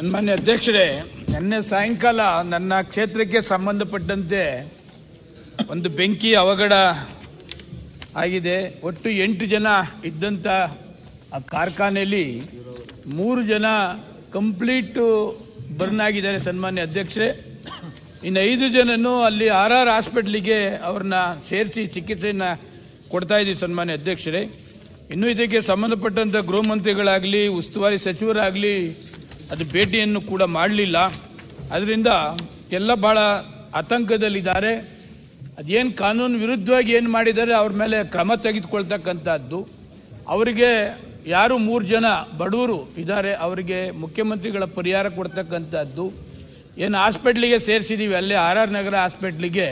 ಸನ್ಮಾನ್ಯ ಅಧ್ಯಕ್ಷರೇ ನಿನ್ನೆ ಸಾಯಂಕಾಲ ನನ್ನ ಕ್ಷೇತ್ರಕ್ಕೆ ಸಂಬಂಧಪಟ್ಟಂತೆ ಒಂದು ಬೆಂಕಿ ಅವಘಡ ಆಗಿದೆ ಒಟ್ಟು ಎಂಟು ಜನ ಇದ್ದಂಥ ಆ ಕಾರ್ಖಾನೆಯಲ್ಲಿ ಮೂರು ಜನ ಕಂಪ್ಲೀಟು ಬರ್ನ್ ಆಗಿದ್ದಾರೆ ಸನ್ಮಾನ್ಯ ಅಧ್ಯಕ್ಷರೇ ಇನ್ನು ಐದು ಜನನು ಅಲ್ಲಿ ಆರ್ ಆರ್ ಹಾಸ್ಪಿಟ್ಲಿಗೆ ಅವ್ರನ್ನ ಸೇರಿಸಿ ಚಿಕಿತ್ಸೆಯನ್ನು ಕೊಡ್ತಾ ಇದ್ದೀವಿ ಸನ್ಮಾನ್ಯ ಅಧ್ಯಕ್ಷರೇ ಇನ್ನು ಇದಕ್ಕೆ ಸಂಬಂಧಪಟ್ಟಂಥ ಗೃಹ ಮಂತ್ರಿಗಳಾಗಲಿ ಉಸ್ತುವಾರಿ ಸಚಿವರಾಗಲಿ ಅದು ಭೇಟಿಯನ್ನು ಕೂಡ ಮಾಡಲಿಲ್ಲ ಅದರಿಂದ ಎಲ್ಲ ಬಹಳ ಆತಂಕದಲ್ಲಿದ್ದಾರೆ ಅದೇನು ಕಾನೂನು ವಿರುದ್ಧವಾಗಿ ಏನು ಮಾಡಿದ್ದಾರೆ ಅವ್ರ ಮೇಲೆ ಕ್ರಮ ತೆಗೆದುಕೊಳ್ತಕ್ಕಂಥದ್ದು ಅವರಿಗೆ ಯಾರು ಮೂರು ಜನ ಬಡವರು ಇದ್ದಾರೆ ಅವರಿಗೆ ಮುಖ್ಯಮಂತ್ರಿಗಳ ಪರಿಹಾರ ಕೊಡ್ತಕ್ಕಂಥದ್ದು ಏನು ಹಾಸ್ಪಿಟ್ಲಿಗೆ ಸೇರಿಸಿದ್ದೀವಿ ಅಲ್ಲೇ ಆರ್ ಆರ್ ನಗರ ಹಾಸ್ಪಿಟ್ಲಿಗೆ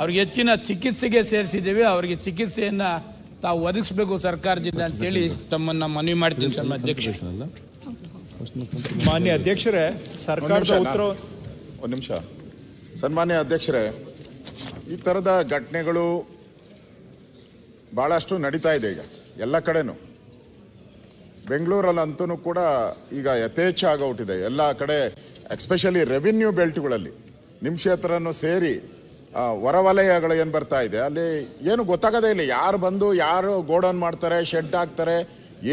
ಅವ್ರಿಗೆ ಹೆಚ್ಚಿನ ಚಿಕಿತ್ಸೆಗೆ ಸೇರಿಸಿದ್ದೀವಿ ಅವರಿಗೆ ಚಿಕಿತ್ಸೆಯನ್ನು ತಾವು ಒದಗಿಸಬೇಕು ಸರ್ಕಾರದಿಂದ ಅಂತೇಳಿ ತಮ್ಮನ್ನು ಮನವಿ ಮಾಡ್ತೀನಿ ಸರ್ ಅಧ್ಯಕ್ಷ ಮಾನ್ಯ ಅಧ್ಯಕ್ಷರೇ ಸರ್ಕಾರದ ಉತ್ತರ ಒಂದು ನಿಮಿಷ ಸನ್ಮಾನ್ಯ ಅಧ್ಯಕ್ಷರೇ ಈ ತರದ ಘಟನೆಗಳು ಬಹಳಷ್ಟು ನಡೀತಾ ಇದೆ ಈಗ ಎಲ್ಲ ಕಡೆನು ಬೆಂಗಳೂರಲ್ಲಂತೂ ಕೂಡ ಈಗ ಯಥೇಚ್ಛ ಆಗೋಗ್ಬಿಟ್ಟಿದೆ ಎಲ್ಲ ಕಡೆ ಎಕ್ಸ್ಪೆಷಲಿ ರೆವಿನ್ಯೂ ಬೆಲ್ಟ್ಗಳಲ್ಲಿ ನಿಮ್ಮ ಕ್ಷೇತ್ರನೂ ಸೇರಿ ಹೊರವಲಯಗಳು ಏನು ಬರ್ತಾ ಇದೆ ಅಲ್ಲಿ ಏನು ಗೊತ್ತಾಗೋದೇ ಇಲ್ಲ ಯಾರು ಬಂದು ಯಾರು ಗೋಡೌನ್ ಮಾಡ್ತಾರೆ ಶೆಡ್ ಹಾಕ್ತಾರೆ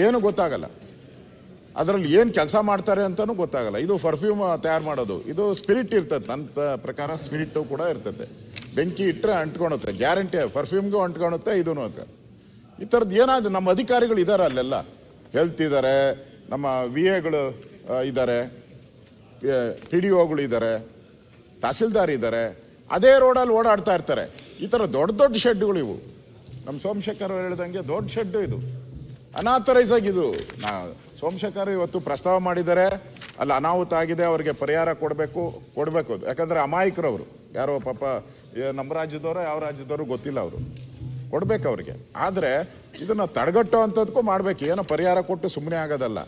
ಏನು ಗೊತ್ತಾಗಲ್ಲ ಅದರಲ್ಲಿ ಏನು ಕೆಲಸ ಮಾಡ್ತಾರೆ ಅಂತಲೂ ಗೊತ್ತಾಗಲ್ಲ ಇದು ಪರ್ಫ್ಯೂಮ್ ತಯಾರು ಮಾಡೋದು ಇದು ಸ್ಪಿರಿಟ್ ಇರ್ತದೆ ನನ್ನ ಪ್ರಕಾರ ಸ್ಪಿರಿಟ್ ಕೂಡ ಇರ್ತದೆ ಬೆಂಕಿ ಇಟ್ಟರೆ ಅಂಟ್ಕೊಳುತ್ತೆ ಗ್ಯಾರಂಟಿ ಪರ್ಫ್ಯೂಮ್ಗೂ ಅಂಟ್ಕೊಳುತ್ತೆ ಇದೂ ಅಂತ ಈ ಥರದ್ದು ಏನಾದ್ರು ನಮ್ಮ ಅಧಿಕಾರಿಗಳು ಇದ್ದಾರೆ ಅಲ್ಲೆಲ್ಲ ಹೆಲ್ತ್ ಇದ್ದಾರೆ ನಮ್ಮ ವಿ ಎಗಳು ಇದ್ದಾರೆ ಪಿ ಡಿ ಒಗಳು ಇದ್ದಾರೆ ತಹಸೀಲ್ದಾರ್ ಇದ್ದಾರೆ ಅದೇ ರೋಡಲ್ಲಿ ಓಡಾಡ್ತಾ ಇರ್ತಾರೆ ಈ ಥರ ದೊಡ್ಡ ದೊಡ್ಡ ಶೆಡ್ಗಳು ಇವು ನಮ್ಮ ಸೋಮಶೇಖರ್ ಅವರು ಹೇಳಿದಂಗೆ ದೊಡ್ಡ ಶೆಡ್ಡು ಇದು ಅನಾಥರೈಸ್ ಆಗಿದ್ದು ನಾ ಸೋಮಶೇಖರ್ ಇವತ್ತು ಪ್ರಸ್ತಾವ ಮಾಡಿದ್ದಾರೆ ಅಲ್ಲಿ ಅನಾಹುತ ಆಗಿದೆ ಅವರಿಗೆ ಪರಿಹಾರ ಕೊಡಬೇಕು ಕೊಡಬೇಕು ಯಾಕಂದರೆ ಅವರು ಯಾರೋ ಪಾಪ ನಮ್ಮ ರಾಜ್ಯದವರು ಯಾವ ರಾಜ್ಯದವರು ಗೊತ್ತಿಲ್ಲ ಅವರು ಕೊಡಬೇಕು ಅವರಿಗೆ ಆದರೆ ಇದನ್ನ ತಡೆಗಟ್ಟೋ ಅಂಥದ್ಕೂ ಮಾಡಬೇಕು ಏನೋ ಪರಿಹಾರ ಕೊಟ್ಟು ಸುಮ್ಮನೆ ಆಗೋದಲ್ಲ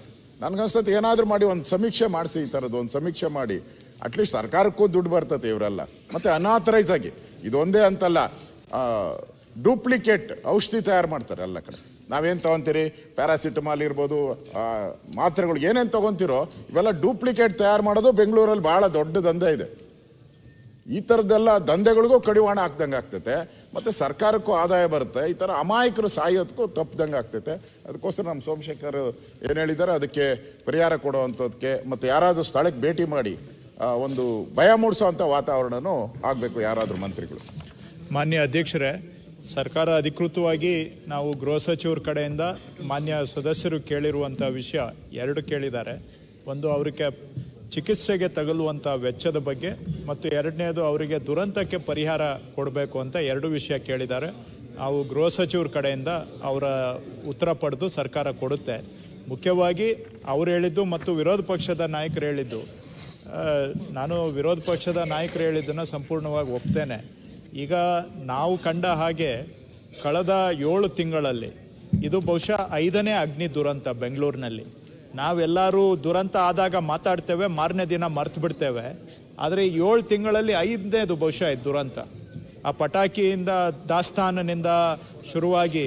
ನನಗನ್ಸತ್ತೆ ಏನಾದರೂ ಮಾಡಿ ಒಂದು ಸಮೀಕ್ಷೆ ಮಾಡಿಸಿ ಈ ಥರದ್ದು ಒಂದು ಸಮೀಕ್ಷೆ ಮಾಡಿ ಅಟ್ಲೀಸ್ಟ್ ಸರ್ಕಾರಕ್ಕೂ ದುಡ್ಡು ಬರ್ತದೆ ಇವರೆಲ್ಲ ಮತ್ತೆ ಅನಾಥರೈಸ್ ಆಗಿ ಇದೊಂದೇ ಅಂತಲ್ಲ ಡೂಪ್ಲಿಕೇಟ್ ಔಷಧಿ ತಯಾರು ಮಾಡ್ತಾರೆ ಎಲ್ಲ ಕಡೆ ನಾವೇನು ತೊಗೊಂತೀರಿ ಪ್ಯಾರಾಸಿಟಮಾಲ್ ಇರ್ಬೋದು ಮಾತ್ರೆಗಳು ಏನೇನು ತೊಗೊತೀರೋ ಇವೆಲ್ಲ ಡೂಪ್ಲಿಕೇಟ್ ತಯಾರು ಮಾಡೋದು ಬೆಂಗಳೂರಲ್ಲಿ ಭಾಳ ದೊಡ್ಡ ದಂಧೆ ಇದೆ ಈ ಥರದ್ದೆಲ್ಲ ದಂಧೆಗಳಿಗೂ ಕಡಿವಾಣ ಹಾಕ್ದಂಗೆ ಆಗ್ತೈತೆ ಮತ್ತು ಸರ್ಕಾರಕ್ಕೂ ಆದಾಯ ಬರುತ್ತೆ ಈ ಥರ ಅಮಾಯಕರು ಸಾಯೋದಕ್ಕೂ ತಪ್ಪದಂಗೆ ಆಗ್ತೈತೆ ಅದಕ್ಕೋಸ್ಕರ ನಮ್ಮ ಸೋಮಶೇಖರ್ ಏನು ಹೇಳಿದ್ದಾರೆ ಅದಕ್ಕೆ ಪರಿಹಾರ ಕೊಡುವಂಥದ್ದಕ್ಕೆ ಮತ್ತು ಯಾರಾದರೂ ಸ್ಥಳಕ್ಕೆ ಭೇಟಿ ಮಾಡಿ ಒಂದು ಭಯ ಮೂಡಿಸೋ ಅಂಥ ವಾತಾವರಣವೂ ಆಗಬೇಕು ಯಾರಾದರೂ ಮಂತ್ರಿಗಳು ಮಾನ್ಯ ಅಧ್ಯಕ್ಷರೇ ಸರ್ಕಾರ ಅಧಿಕೃತವಾಗಿ ನಾವು ಗೃಹ ಸಚಿವರ ಕಡೆಯಿಂದ ಮಾನ್ಯ ಸದಸ್ಯರು ಕೇಳಿರುವಂಥ ವಿಷಯ ಎರಡು ಕೇಳಿದ್ದಾರೆ ಒಂದು ಅವರಿಗೆ ಚಿಕಿತ್ಸೆಗೆ ತಗಲುವಂಥ ವೆಚ್ಚದ ಬಗ್ಗೆ ಮತ್ತು ಎರಡನೇದು ಅವರಿಗೆ ದುರಂತಕ್ಕೆ ಪರಿಹಾರ ಕೊಡಬೇಕು ಅಂತ ಎರಡು ವಿಷಯ ಕೇಳಿದ್ದಾರೆ ನಾವು ಗೃಹ ಸಚಿವರ ಕಡೆಯಿಂದ ಅವರ ಉತ್ತರ ಪಡೆದು ಸರ್ಕಾರ ಕೊಡುತ್ತೆ ಮುಖ್ಯವಾಗಿ ಅವರು ಹೇಳಿದ್ದು ಮತ್ತು ವಿರೋಧ ಪಕ್ಷದ ನಾಯಕರು ಹೇಳಿದ್ದು ನಾನು ವಿರೋಧ ಪಕ್ಷದ ನಾಯಕರು ಹೇಳಿದ್ದನ್ನು ಸಂಪೂರ್ಣವಾಗಿ ಒಪ್ತೇನೆ ಈಗ ನಾವು ಕಂಡ ಹಾಗೆ ಕಳೆದ ಏಳು ತಿಂಗಳಲ್ಲಿ ಇದು ಬಹುಶಃ ಐದನೇ ಅಗ್ನಿ ದುರಂತ ಬೆಂಗಳೂರಿನಲ್ಲಿ ನಾವೆಲ್ಲರೂ ದುರಂತ ಆದಾಗ ಮಾತಾಡ್ತೇವೆ ಮಾರನೇ ದಿನ ಮರ್ತು ಬಿಡ್ತೇವೆ ಆದರೆ ಏಳು ತಿಂಗಳಲ್ಲಿ ಐದನೇದು ಬಹುಶಃ ಇದು ದುರಂತ ಆ ಪಟಾಕಿಯಿಂದ ದಾಸ್ತಾನನಿಂದ ಶುರುವಾಗಿ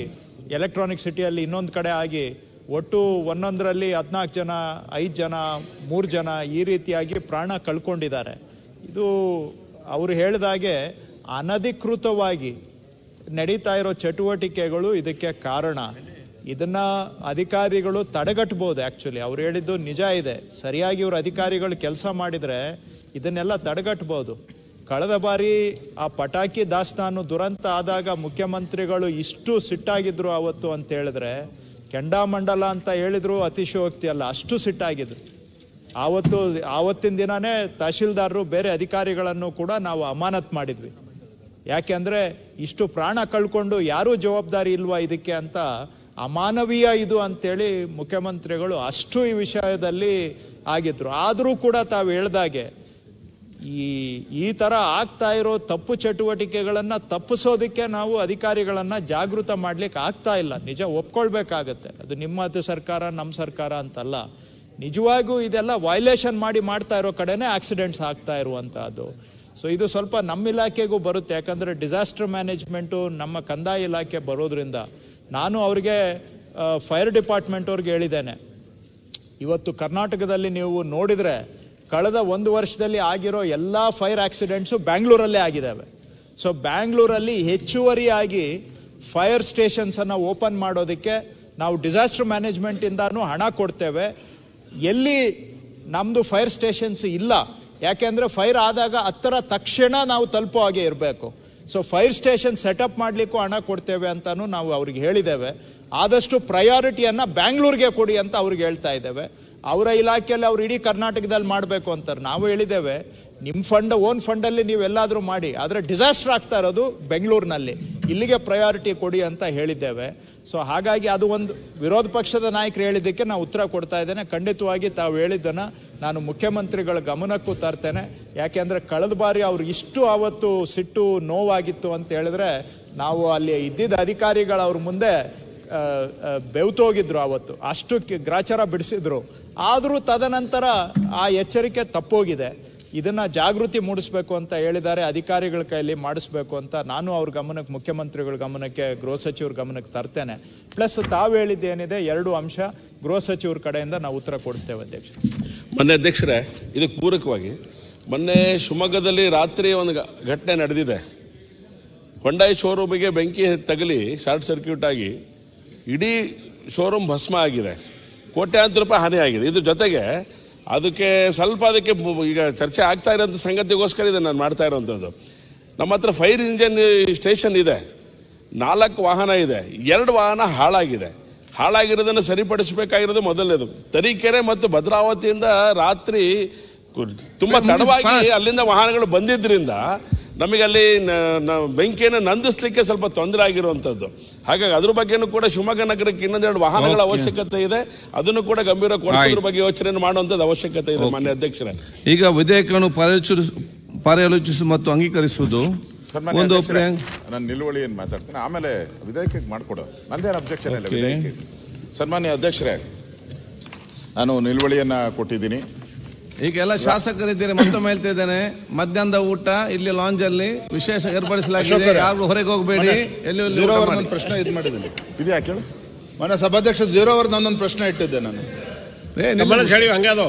ಎಲೆಕ್ಟ್ರಾನಿಕ್ ಸಿಟಿಯಲ್ಲಿ ಇನ್ನೊಂದು ಕಡೆ ಆಗಿ ಒಟ್ಟು ಒಂದೊಂದರಲ್ಲಿ ಹದಿನಾಲ್ಕು ಜನ ಐದು ಜನ ಮೂರು ಜನ ಈ ರೀತಿಯಾಗಿ ಪ್ರಾಣ ಕಳ್ಕೊಂಡಿದ್ದಾರೆ ಇದು ಅವರು ಹೇಳಿದಾಗೆ ಅನಧಿಕೃತವಾಗಿ ನಡೀತಾ ಇರೋ ಚಟುವಟಿಕೆಗಳು ಇದಕ್ಕೆ ಕಾರಣ ಇದನ್ನ ಅಧಿಕಾರಿಗಳು ತಡೆಗಟ್ಟಬಹುದು ಆಕ್ಚುಲಿ ಅವ್ರು ಹೇಳಿದ್ದು ನಿಜ ಇದೆ ಸರಿಯಾಗಿ ಇವರು ಅಧಿಕಾರಿಗಳು ಕೆಲಸ ಮಾಡಿದ್ರೆ ಇದನ್ನೆಲ್ಲ ತಡೆಗಟ್ಟಬಹುದು ಕಳೆದ ಬಾರಿ ಆ ಪಟಾಕಿ ದಾಸ್ತಾನು ದುರಂತ ಆದಾಗ ಮುಖ್ಯಮಂತ್ರಿಗಳು ಇಷ್ಟು ಸಿಟ್ಟಾಗಿದ್ರು ಅವತ್ತು ಅಂತ ಹೇಳಿದ್ರೆ ಕೆಂಡಾಮಂಡಲ ಅಂತ ಹೇಳಿದ್ರು ಅತಿಶಯೋಕ್ತಿ ಅಲ್ಲ ಅಷ್ಟು ಸಿಟ್ಟಾಗಿದ್ರು ಆವತ್ತು ಆವತ್ತಿನ ದಿನಾನೇ ತಹಶೀಲ್ದಾರರು ಬೇರೆ ಅಧಿಕಾರಿಗಳನ್ನು ಕೂಡ ನಾವು ಅಮಾನತ್ ಮಾಡಿದ್ವಿ ಯಾಕೆಂದರೆ ಇಷ್ಟು ಪ್ರಾಣ ಕಳ್ಕೊಂಡು ಯಾರೂ ಜವಾಬ್ದಾರಿ ಇಲ್ವಾ ಇದಕ್ಕೆ ಅಂತ ಅಮಾನವೀಯ ಇದು ಅಂತೇಳಿ ಮುಖ್ಯಮಂತ್ರಿಗಳು ಅಷ್ಟು ಈ ವಿಷಯದಲ್ಲಿ ಆಗಿದ್ರು ಆದರೂ ಕೂಡ ತಾವು ಹೇಳ್ದಾಗೆ ಈ ಈ ಥರ ಆಗ್ತಾ ಇರೋ ತಪ್ಪು ಚಟುವಟಿಕೆಗಳನ್ನು ತಪ್ಪಿಸೋದಕ್ಕೆ ನಾವು ಅಧಿಕಾರಿಗಳನ್ನು ಜಾಗೃತ ಮಾಡ್ಲಿಕ್ಕೆ ಆಗ್ತಾ ಇಲ್ಲ ನಿಜ ಒಪ್ಕೊಳ್ಬೇಕಾಗತ್ತೆ ಅದು ನಿಮ್ಮದು ಸರ್ಕಾರ ನಮ್ಮ ಸರ್ಕಾರ ಅಂತಲ್ಲ ನಿಜವಾಗೂ ಇದೆಲ್ಲ ವೈಲೇಷನ್ ಮಾಡಿ ಮಾಡ್ತಾ ಇರೋ ಕಡೆನೇ ಆಕ್ಸಿಡೆಂಟ್ಸ್ ಆಗ್ತಾ ಇರುವಂಥದ್ದು ಸೊ ಇದು ಸ್ವಲ್ಪ ನಮ್ಮ ಇಲಾಖೆಗೂ ಬರುತ್ತೆ ಯಾಕಂದರೆ ಡಿಸಾಸ್ಟರ್ ಮ್ಯಾನೇಜ್ಮೆಂಟು ನಮ್ಮ ಕಂದಾಯ ಇಲಾಖೆ ಬರೋದ್ರಿಂದ ನಾನು ಅವ್ರಿಗೆ ಫೈರ್ ಡಿಪಾರ್ಟ್ಮೆಂಟ್ ಅವ್ರಿಗೆ ಹೇಳಿದ್ದೇನೆ ಇವತ್ತು ಕರ್ನಾಟಕದಲ್ಲಿ ನೀವು ನೋಡಿದರೆ ಕಳೆದ ಒಂದು ವರ್ಷದಲ್ಲಿ ಆಗಿರೋ ಎಲ್ಲ ಫೈರ್ ಆಕ್ಸಿಡೆಂಟ್ಸು ಬ್ಯಾಂಗ್ಳೂರಲ್ಲೇ ಆಗಿದ್ದಾವೆ ಸೊ ಬ್ಯಾಂಗ್ಳೂರಲ್ಲಿ ಹೆಚ್ಚುವರಿಯಾಗಿ ಫೈರ್ ಸ್ಟೇಷನ್ಸನ್ನು ಓಪನ್ ಮಾಡೋದಕ್ಕೆ ನಾವು ಡಿಸಾಸ್ಟರ್ ಮ್ಯಾನೇಜ್ಮೆಂಟಿಂದನೂ ಹಣ ಕೊಡ್ತೇವೆ ಎಲ್ಲಿ ನಮ್ಮದು ಫೈರ್ ಸ್ಟೇಷನ್ಸ್ ಇಲ್ಲ ಯಾಕೆಂದರೆ ಫೈರ್ ಆದಾಗ ಹತ್ತಿರ ತಕ್ಷಣ ನಾವು ತಲುಪೋ ಹಾಗೆ ಇರಬೇಕು ಸೊ ಫೈರ್ ಸ್ಟೇಷನ್ ಸೆಟಪ್ ಮಾಡಲಿಕ್ಕೂ ಹಣ ಕೊಡ್ತೇವೆ ಅಂತಲೂ ನಾವು ಅವ್ರಿಗೆ ಹೇಳಿದ್ದೇವೆ ಆದಷ್ಟು ಪ್ರಯಾರಿಟಿಯನ್ನು ಬ್ಯಾಂಗ್ಳೂರಿಗೆ ಕೊಡಿ ಅಂತ ಅವ್ರಿಗೆ ಹೇಳ್ತಾ ಇದ್ದೇವೆ ಅವರ ಇಲಾಖೆಯಲ್ಲಿ ಅವ್ರು ಇಡೀ ಕರ್ನಾಟಕದಲ್ಲಿ ಮಾಡಬೇಕು ಅಂತಾರೆ ನಾವು ಹೇಳಿದ್ದೇವೆ ನಿಮ್ಮ ಫಂಡ್ ಓನ್ ಫಂಡಲ್ಲಿ ನೀವೆಲ್ಲಾದರೂ ಮಾಡಿ ಆದರೆ ಡಿಸಾಸ್ಟರ್ ಆಗ್ತಾ ಇರೋದು ಬೆಂಗಳೂರಿನಲ್ಲಿ ಇಲ್ಲಿಗೆ ಪ್ರಯಾರಿಟಿ ಕೊಡಿ ಅಂತ ಹೇಳಿದ್ದೇವೆ ಸೊ ಹಾಗಾಗಿ ಅದು ಒಂದು ವಿರೋಧ ಪಕ್ಷದ ನಾಯಕರು ಹೇಳಿದ್ದಕ್ಕೆ ನಾನು ಉತ್ತರ ಕೊಡ್ತಾ ಇದ್ದೇನೆ ಖಂಡಿತವಾಗಿ ತಾವು ಹೇಳಿದ್ದನ್ನು ನಾನು ಮುಖ್ಯಮಂತ್ರಿಗಳ ಗಮನಕ್ಕೂ ತರ್ತೇನೆ ಯಾಕೆಂದರೆ ಕಳೆದ ಬಾರಿ ಅವರು ಇಷ್ಟು ಆವತ್ತು ಸಿಟ್ಟು ನೋವಾಗಿತ್ತು ಅಂತ ಹೇಳಿದ್ರೆ ನಾವು ಅಲ್ಲಿ ಇದ್ದಿದ್ದ ಅಧಿಕಾರಿಗಳು ಅವ್ರ ಮುಂದೆ ಬೆವ್ತೋಗಿದ್ರು ಆವತ್ತು ಅಷ್ಟು ಗ್ರಾಚಾರ ಬಿಡಿಸಿದ್ರು ಆದರೂ ತದನಂತರ ಆ ಎಚ್ಚರಿಕೆ ತಪ್ಪೋಗಿದೆ ಇದನ್ನ ಜಾಗೃತಿ ಮೂಡಿಸಬೇಕು ಅಂತ ಹೇಳಿದ್ದಾರೆ ಅಧಿಕಾರಿಗಳ ಕೈಯಲ್ಲಿ ಮಾಡಿಸ್ಬೇಕು ಅಂತ ನಾನು ಅವ್ರ ಗಮನಕ್ಕೆ ಮುಖ್ಯಮಂತ್ರಿಗಳ ಗಮನಕ್ಕೆ ಗೃಹ ಸಚಿವರ ಗಮನಕ್ಕೆ ತರ್ತೇನೆ ಪ್ಲಸ್ ತಾವು ಹೇಳಿದ್ದೇನಿದೆ ಎರಡು ಅಂಶ ಗೃಹ ಸಚಿವರ ಕಡೆಯಿಂದ ನಾವು ಉತ್ತರ ಕೊಡಿಸ್ತೇವೆ ಅಧ್ಯಕ್ಷ ಮೊನ್ನೆ ಅಧ್ಯಕ್ಷರೇ ಇದಕ್ಕೆ ಪೂರಕವಾಗಿ ಮೊನ್ನೆ ಶಿವಮೊಗ್ಗದಲ್ಲಿ ರಾತ್ರಿ ಒಂದು ಘಟನೆ ನಡೆದಿದೆ ಹೊಂಡಾಯಿ ಶೋರೂಮಿಗೆ ಬೆಂಕಿ ತಗಲಿ ಶಾರ್ಟ್ ಸರ್ಕ್ಯೂಟ್ ಆಗಿ ಇಡೀ ಶೋರೂಮ್ ಭಸ್ಮ ಆಗಿದೆ ಕೋಟ್ಯಾಂತರ ರೂಪಾಯಿ ಹಾನಿ ಆಗಿದೆ ಇದ್ರ ಜೊತೆಗೆ ಅದಕ್ಕೆ ಸ್ವಲ್ಪ ಅದಕ್ಕೆ ಈಗ ಚರ್ಚೆ ಆಗ್ತಾ ಇರೋಂಥ ಸಂಗತಿಗೋಸ್ಕರ ಇದೆ ನಾನು ಮಾಡ್ತಾ ಇರೋವಂಥದ್ದು ನಮ್ಮ ಹತ್ರ ಫೈರ್ ಇಂಜಿನ್ ಸ್ಟೇಷನ್ ಇದೆ ನಾಲ್ಕು ವಾಹನ ಇದೆ ಎರಡು ವಾಹನ ಹಾಳಾಗಿದೆ ಹಾಳಾಗಿರೋದನ್ನು ಸರಿಪಡಿಸಬೇಕಾಗಿರೋದು ಮೊದಲನೇದು ತರೀಕೆರೆ ಮತ್ತು ಭದ್ರಾವತಿಯಿಂದ ರಾತ್ರಿ ತುಂಬಾ ತಡವಾಗಿ ಅಲ್ಲಿಂದ ವಾಹನಗಳು ಬಂದಿದ್ದರಿಂದ ನಮಗಲ್ಲಿ ಬೆಂಕಿಯನ್ನು ನಂದಿಸ್ಲಿಕ್ಕೆ ಸ್ವಲ್ಪ ತೊಂದರೆ ಆಗಿರುವಂಥದ್ದು ಹಾಗಾಗಿ ಅದ್ರ ಬಗ್ಗೆನೂ ಕೂಡ ಶಿವಮೊಗ್ಗ ನಗರಕ್ಕೆ ಇನ್ನೊಂದೆರಡು ವಾಹನಗಳ ಅವಶ್ಯಕತೆ ಇದೆ ಅದನ್ನು ಕೂಡ ಗಂಭೀರ ಕೊಡ್ಸೋದ್ರ ಬಗ್ಗೆ ಯೋಚನೆ ಮಾಡುವಂಥದ್ದು ಅವಶ್ಯಕತೆ ಇದೆ ಮಾನ್ಯ ಅಧ್ಯಕ್ಷರ ಈಗ ವಿಧೇಯಕನು ಪರ್ಯಾಲೋಚಿಸು ಮತ್ತು ಅಂಗೀಕರಿಸುವುದು ಒಂದು ನಾನು ನಿಲುವಳಿ ಏನು ಆಮೇಲೆ ವಿಧೇಯಕಕ್ಕೆ ಮಾಡಿಕೊಡೋ ನಂದೇನು ಅಬ್ಜೆಕ್ಷನ್ ಇಲ್ಲ ಸನ್ಮಾನ್ಯ ಅಧ್ಯಕ್ಷರೇ ನಾನು ನಿಲುವಳಿಯನ್ನ ಕೊಟ್ಟಿದ್ದೀನಿ ಈಗ ಈಗೆಲ್ಲ ಶಾಸಕರಿದ್ದೀರಿ ಮತ್ತೊಮ್ಮೆ ಹೇಳ್ತಾ ಇದ್ದೇನೆ ಮಧ್ಯಾಹ್ನದ ಊಟ ಇಲ್ಲಿ ಲಾಂಜ್ ಅಲ್ಲಿ ವಿಶೇಷ ಏರ್ಪಡಿಸಲಾಗಿದೆ ಯಾರು ಹೊರಗೆ ಹೋಗಬೇಡಿ ಎಲ್ಲಿ ಪ್ರಶ್ನೆ ಇದು ಮಾಡಿದ್ದೀನಿ ಸಭಾಧ್ಯಕ್ಷ ಜೀರೋ ಅವರ್ ಒಂದೊಂದು ಪ್ರಶ್ನೆ ಇಟ್ಟಿದ್ದೆ ನಾನು ಹಂಗಾದೋ